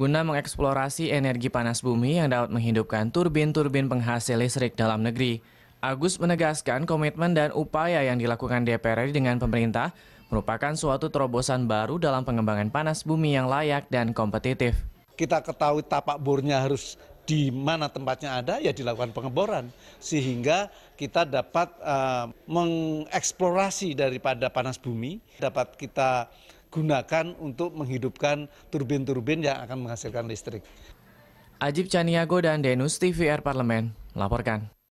guna mengeksplorasi energi panas bumi yang dapat menghidupkan turbin-turbin penghasil listrik dalam negeri. Agus menegaskan komitmen dan upaya yang dilakukan DPR RI dengan pemerintah merupakan suatu terobosan baru dalam pengembangan panas bumi yang layak dan kompetitif. Kita ketahui tapak bornya harus di mana tempatnya ada ya dilakukan pengeboran sehingga kita dapat uh, mengeksplorasi daripada panas bumi, dapat kita gunakan untuk menghidupkan turbin-turbin yang akan menghasilkan listrik. Ajib Caniago dan Denus TVR Parlemen melaporkan.